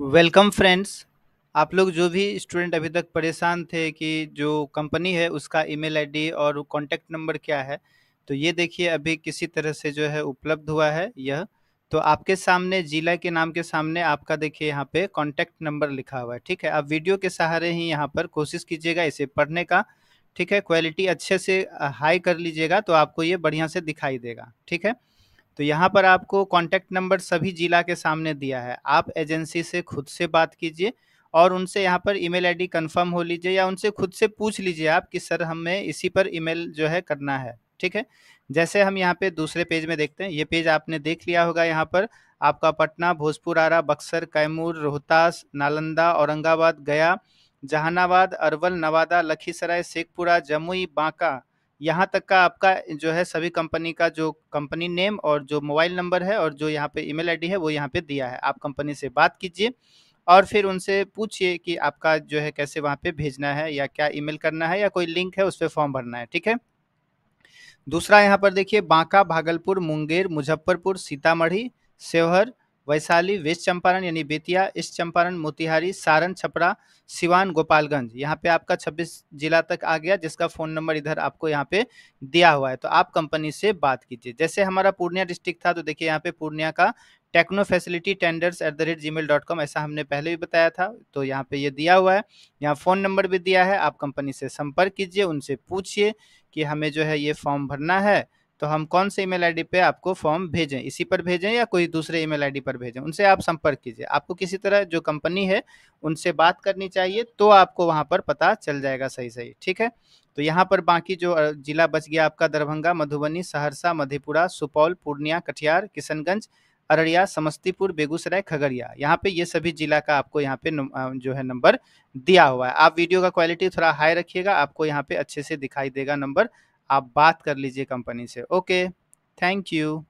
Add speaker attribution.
Speaker 1: welcome friends आप लोग जो भी स्टूडेंट अभी तक परेशान थे कि जो कंपनी है उसका ईमेल आईडी और कॉन्टैक्ट नंबर क्या है तो ये देखिए अभी किसी तरह से जो है उपलब्ध हुआ है यह तो आपके सामने जिला के नाम के सामने आपका देखिए यहाँ पे कॉन्टैक्ट नंबर लिखा हुआ है ठीक है आप वीडियो के सहारे ही यहाँ पर कोशिश कीजिएगा इसे पढ़ने का ठीक है क्वालिटी अच्छे से हाई कर लीजिएगा तो आपको ये बढ़िया से दिखाई देगा ठीक है तो यहाँ पर आपको कॉन्टैक्ट नंबर सभी जिला के सामने दिया है आप एजेंसी से खुद से बात कीजिए और उनसे यहाँ पर ईमेल आईडी कंफर्म हो लीजिए या उनसे खुद से पूछ लीजिए आप कि सर हमें इसी पर ईमेल जो है करना है ठीक है जैसे हम यहाँ पे दूसरे पेज में देखते हैं ये पेज आपने देख लिया होगा यहाँ पर आपका पटना भोजपुर आरा बक्सर कैमूर रोहतास नालंदा औरंगाबाद गया जहानाबाद अरवल नवादा लखीसराय शेखपुरा जमुई बांका यहाँ तक का आपका जो है सभी कंपनी का जो कंपनी नेम और जो मोबाइल नंबर है और जो यहाँ पे ईमेल आईडी है वो यहाँ पे दिया है आप कंपनी से बात कीजिए और फिर उनसे पूछिए कि आपका जो है कैसे वहाँ पे भेजना है या क्या ईमेल करना है या कोई लिंक है उस पर फॉर्म भरना है ठीक है दूसरा यहाँ पर देखिए बांका भागलपुर मुंगेर मुजफ्फरपुर सीतामढ़ी सेवहर वैशाली वेस्ट चंपारण यानी बेतिया ईस्ट चंपारण मोतिहारी सारण छपरा सिवान गोपालगंज यहाँ पे आपका 26 जिला तक आ गया जिसका फ़ोन नंबर इधर आपको यहाँ पे दिया हुआ है तो आप कंपनी से बात कीजिए जैसे हमारा पूर्णिया डिस्ट्रिक्ट था तो देखिए यहाँ पे पूर्णिया का techno facility tenders at the rate gmail dot com ऐसा हमने पहले भी बताया था तो यहाँ पे ये यह दिया हुआ है यहाँ फ़ोन नंबर भी दिया है आप कंपनी से संपर्क कीजिए उनसे पूछिए कि हमें जो है ये फॉर्म भरना है तो हम कौन से ईमेल आईडी पे आपको फॉर्म भेजें इसी पर भेजें या कोई दूसरे ईमेल आईडी पर भेजें उनसे आप संपर्क कीजिए आपको किसी तरह जो कंपनी है उनसे बात करनी चाहिए तो आपको वहाँ पर पता चल जाएगा सही सही ठीक है तो यहाँ पर बाकी जो जिला बच गया आपका दरभंगा मधुबनी सहरसा मधेपुरा सुपौल पूर्णिया कटिहार किशनगंज अररिया समस्तीपुर बेगूसराय खगड़िया यहाँ पे ये सभी जिला का आपको यहाँ पे जो है नंबर दिया हुआ है आप वीडियो का क्वालिटी थोड़ा हाई रखिएगा आपको यहाँ पे अच्छे से दिखाई देगा नंबर आप बात कर लीजिए कंपनी से ओके थैंक यू